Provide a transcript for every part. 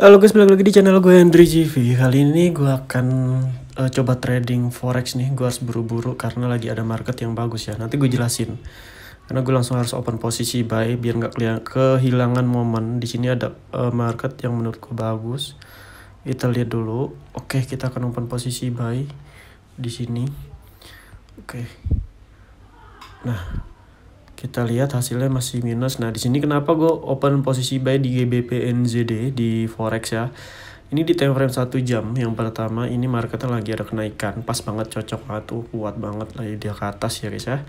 Halo guys, balik lagi di channel gue Andri GV Kali ini gue akan uh, coba trading forex nih Gue harus buru-buru karena lagi ada market yang bagus ya Nanti gue jelasin Karena gue langsung harus open posisi buy Biar gak kehilangan momen Di sini ada uh, market yang menurut gue bagus Kita lihat dulu Oke, kita akan open posisi buy Di sini Oke Nah, kita lihat hasilnya masih minus. Nah, di sini kenapa gue open posisi buy di GBPNZD di forex ya. Ini di time frame 1 jam yang pertama ini marketnya lagi ada kenaikan, pas banget cocok banget tuh, kuat banget lagi dia ke atas ya guys ya.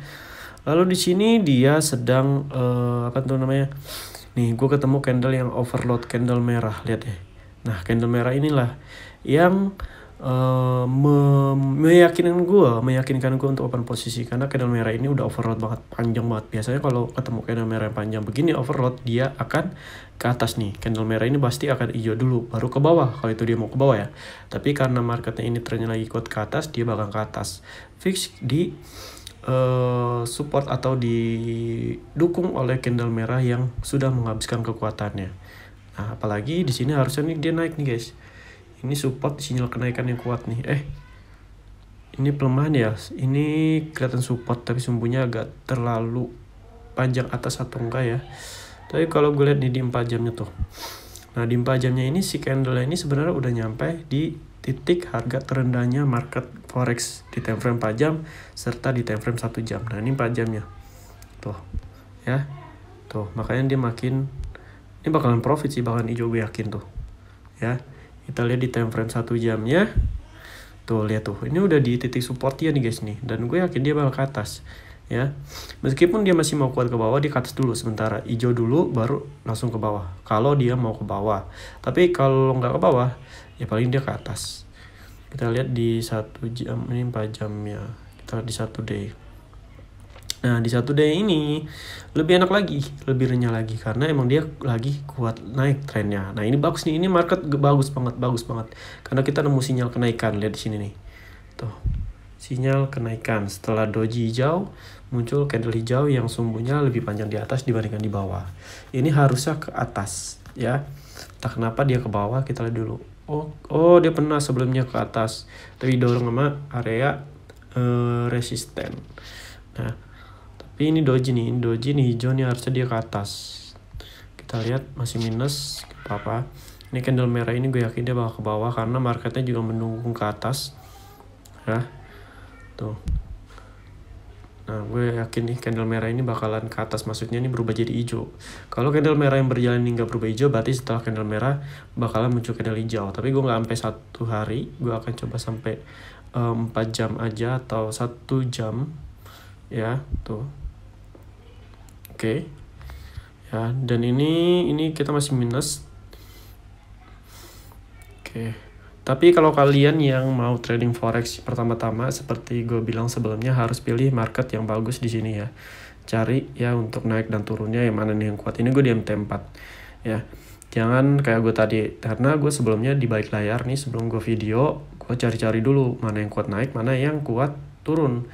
Lalu di sini dia sedang uh, apa tuh namanya? Nih, gue ketemu candle yang overload candle merah, lihat ya. Nah, candle merah inilah yang uh, eh, me meyakinkan gue meyakinkan gue untuk open posisi karena candle merah ini udah overload banget panjang banget biasanya kalau ketemu candle merah yang panjang begini overload dia akan ke atas nih candle merah ini pasti akan hijau dulu baru ke bawah kalau itu dia mau ke bawah ya tapi karena marketnya ini trennya lagi kuat ke atas dia bakal ke atas fix di uh, support atau didukung oleh candle merah yang sudah menghabiskan kekuatannya nah apalagi di sini harusnya nih dia naik nih guys ini support sinyal kenaikan yang kuat nih eh ini pelemahan ya ini kelihatan support tapi sumbunya agak terlalu panjang atas atau enggak ya tapi kalau gue lihat nih di 4 jamnya tuh nah di 4 jamnya ini si candle ini sebenarnya udah nyampe di titik harga terendahnya market forex di time frame 4 jam serta di time frame 1 jam nah ini 4 jamnya tuh ya tuh makanya dia makin ini bakalan profit sih bakalan hijau gue yakin tuh ya kita lihat di time frame satu jamnya tuh lihat tuh ini udah di titik support ya nih guys nih dan gue yakin dia bakal ke atas ya meskipun dia masih mau kuat ke bawah dia ke atas dulu sementara hijau dulu baru langsung ke bawah kalau dia mau ke bawah tapi kalau nggak ke bawah ya paling dia ke atas kita lihat di satu jam ini 4 jamnya kita lihat di satu day Nah di satu day ini lebih enak lagi, lebih renyah lagi karena emang dia lagi kuat naik trennya. Nah ini bagus nih, ini market bagus banget, bagus banget. Karena kita nemu sinyal kenaikan, lihat di sini nih. Tuh, sinyal kenaikan. Setelah doji hijau, muncul candle hijau yang sumbunya lebih panjang di atas dibandingkan di bawah. Ini harusnya ke atas ya. Tak kenapa dia ke bawah, kita lihat dulu. Oh, oh dia pernah sebelumnya ke atas, tapi dorong sama area uh, resisten. Nah, tapi ini doji nih doji nih hijau nih harusnya dia ke atas kita lihat masih minus apa apa ini candle merah ini gue yakin dia bakal ke bawah karena marketnya juga mendukung ke atas ya tuh Nah, gue yakin nih candle merah ini bakalan ke atas, maksudnya ini berubah jadi hijau. Kalau candle merah yang berjalan hingga berubah hijau, berarti setelah candle merah bakalan muncul candle hijau. Tapi gue nggak sampai satu hari, gue akan coba sampai um, eh, 4 jam aja atau satu jam, ya tuh okay. ya dan ini ini kita masih minus oke okay. tapi kalau kalian yang mau trading forex pertama-tama seperti gue bilang sebelumnya harus pilih market yang bagus di sini ya cari ya untuk naik dan turunnya yang mana nih yang kuat ini gue di tempat. ya jangan kayak gue tadi karena gue sebelumnya di balik layar nih sebelum gue video gue cari-cari dulu mana yang kuat naik mana yang kuat turun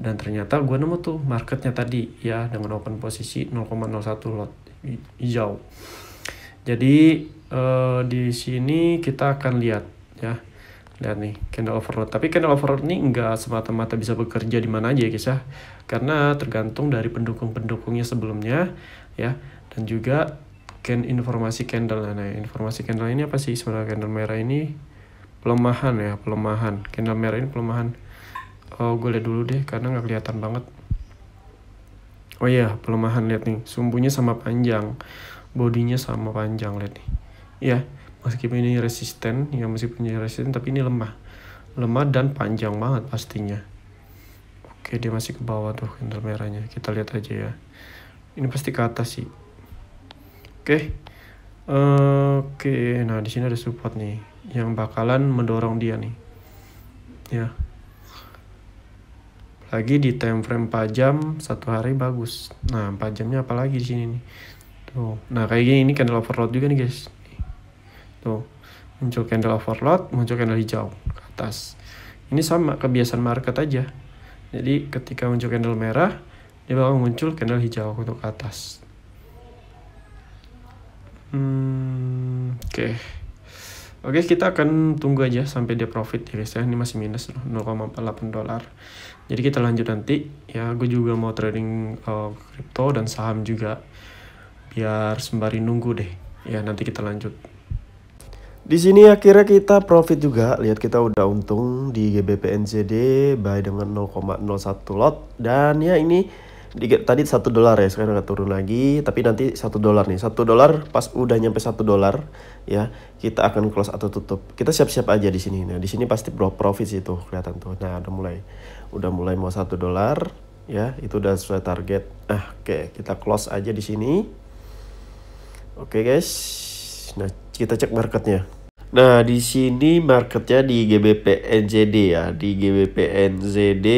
dan ternyata gue nemu tuh marketnya tadi ya dengan open posisi 0,01 lot hijau jadi uh, di sini kita akan lihat ya lihat nih candle overload tapi candle overload ini enggak semata-mata bisa bekerja di mana aja ya guys ya karena tergantung dari pendukung-pendukungnya sebelumnya ya dan juga can informasi candle nah, nah informasi candle ini apa sih sebenarnya candle merah ini pelemahan ya pelemahan candle merah ini pelemahan Oh, gue lihat dulu deh karena nggak kelihatan banget. Oh iya, pelemahan lihat nih. Sumbunya sama panjang. Bodinya sama panjang lihat nih. Ya, meskipun ini resisten, ya masih punya resisten tapi ini lemah. Lemah dan panjang banget pastinya. Oke, dia masih ke bawah tuh candle merahnya. Kita lihat aja ya. Ini pasti ke atas sih. Oke. Oke, nah di sini ada support nih yang bakalan mendorong dia nih. Ya, lagi di time frame 4 jam satu hari bagus nah 4 jamnya apalagi di sini nih tuh nah kayak gini ini candle overload juga nih guys tuh muncul candle overload muncul candle hijau ke atas ini sama kebiasaan market aja jadi ketika muncul candle merah dia bakal muncul candle hijau untuk ke atas hmm, oke okay. Oke, kita akan tunggu aja sampai dia profit ya guys ya. Ini masih minus loh, 0,48 dolar. Jadi kita lanjut nanti. Ya, gue juga mau trading uh, eh, crypto dan saham juga. Biar sembari nunggu deh. Ya, nanti kita lanjut. Di sini akhirnya kita profit juga. Lihat kita udah untung di GBP NCD by dengan 0,01 lot dan ya ini jadi tadi satu dolar ya sekarang nggak turun lagi, tapi nanti satu dolar nih. Satu dolar pas udah nyampe satu dolar ya kita akan close atau tutup. Kita siap-siap aja di sini. Nah di sini pasti profit sih tuh kelihatan tuh. Nah udah mulai, udah mulai mau satu dolar ya itu udah sesuai target. Nah oke okay, kita close aja di sini. Oke okay, guys, nah kita cek marketnya. Nah di sini marketnya di GBP GBPNZD ya di GBP GBPNZD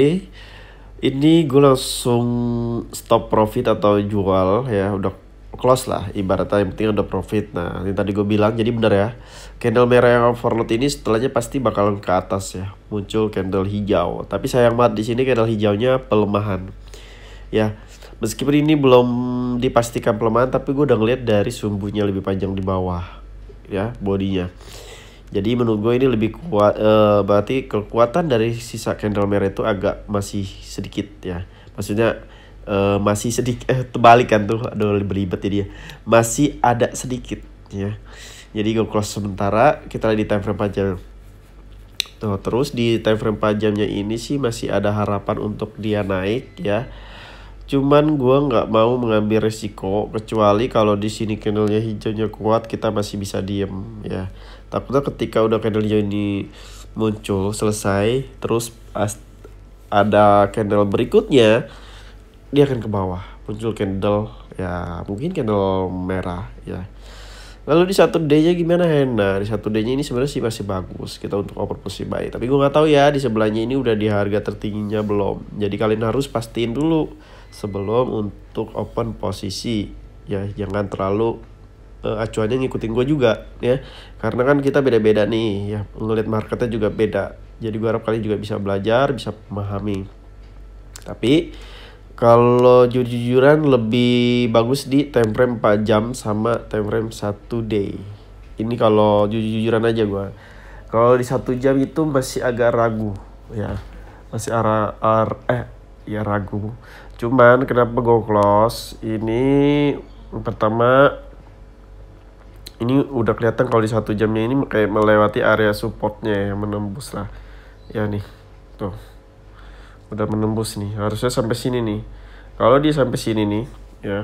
ini gue langsung stop profit atau jual ya udah close lah ibaratnya yang penting udah profit nah ini tadi gue bilang jadi bener ya candle merah yang overload ini setelahnya pasti bakalan ke atas ya muncul candle hijau tapi sayang banget di sini candle hijaunya pelemahan ya meskipun ini belum dipastikan pelemahan tapi gue udah ngeliat dari sumbunya lebih panjang di bawah ya bodinya jadi menurut gue ini lebih kuat, uh, berarti kekuatan dari sisa candle merah itu agak masih sedikit ya. Maksudnya uh, masih sedikit, eh, terbalik kan tuh, aduh berlibat ya dia. Masih ada sedikit ya. Jadi gue close sementara, kita lihat di time frame panjang. Tuh, terus di time frame panjangnya ini sih masih ada harapan untuk dia naik ya. Cuman gue nggak mau mengambil resiko kecuali kalau di sini candlenya hijaunya kuat kita masih bisa diem ya takutnya ketika udah candle ini muncul selesai terus ada candle berikutnya dia akan ke bawah muncul candle ya mungkin candle merah ya lalu di satu day-nya gimana Hena nah, di satu day-nya ini sebenarnya sih masih bagus kita untuk over posisi baik tapi gue nggak tahu ya di sebelahnya ini udah di harga tertingginya belum jadi kalian harus pastiin dulu sebelum untuk open posisi ya jangan terlalu uh, acuannya ngikutin gue juga ya karena kan kita beda-beda nih ya ngeliat marketnya juga beda jadi gue harap kalian juga bisa belajar bisa memahami tapi kalau jujur-jujuran lebih bagus di time frame 4 jam sama time frame 1 day ini kalau jujur-jujuran aja gue kalau di satu jam itu masih agak ragu ya masih arah ar, eh ya ragu cuman kenapa gue close ini pertama ini udah kelihatan kalau di satu jamnya ini kayak melewati area supportnya yang menembus lah ya nih tuh udah menembus nih harusnya sampai sini nih kalau dia sampai sini nih ya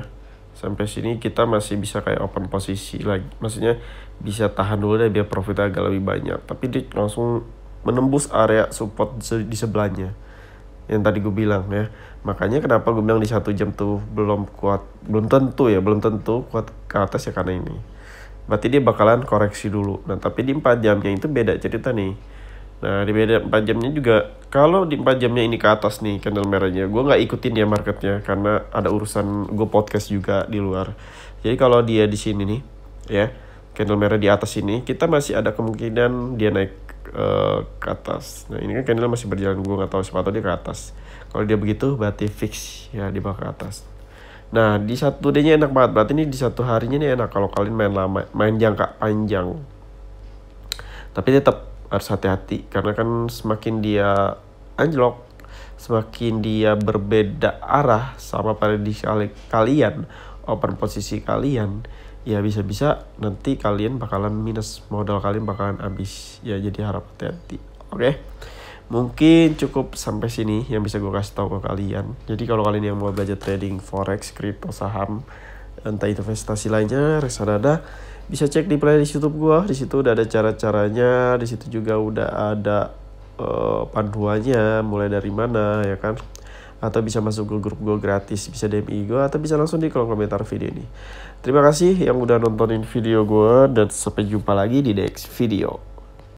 sampai sini kita masih bisa kayak open posisi lagi maksudnya bisa tahan dulu deh biar profit agak lebih banyak tapi dia langsung menembus area support di sebelahnya yang tadi gue bilang ya makanya kenapa gue bilang di satu jam tuh belum kuat belum tentu ya belum tentu kuat ke atas ya karena ini berarti dia bakalan koreksi dulu nah tapi di 4 jamnya itu beda cerita nih nah di beda 4 jamnya juga kalau di 4 jamnya ini ke atas nih candle merahnya gue nggak ikutin ya marketnya karena ada urusan gue podcast juga di luar jadi kalau dia di sini nih ya candle merah di atas ini kita masih ada kemungkinan dia naik uh, ke atas nah ini kan candle masih berjalan gue nggak tahu sepatu tahu dia ke atas kalau dia begitu berarti fix ya di bawah ke atas Nah di satu day nya enak banget berarti ini di satu harinya ini enak kalau kalian main lama main jangka panjang. Tapi tetap harus hati-hati karena kan semakin dia anjlok semakin dia berbeda arah sama prediksi kalian open posisi kalian ya bisa-bisa nanti kalian bakalan minus modal kalian bakalan habis ya jadi harap hati-hati oke okay? mungkin cukup sampai sini yang bisa gue kasih tahu ke kalian jadi kalau kalian yang mau belajar trading forex kripto saham entah itu investasi lainnya reksadana bisa cek di playlist YouTube gue di situ udah ada cara-caranya di situ juga udah ada uh, panduannya mulai dari mana ya kan atau bisa masuk ke grup gue gratis bisa DM gue atau bisa langsung di kolom komentar video ini terima kasih yang udah nontonin video gue dan sampai jumpa lagi di next video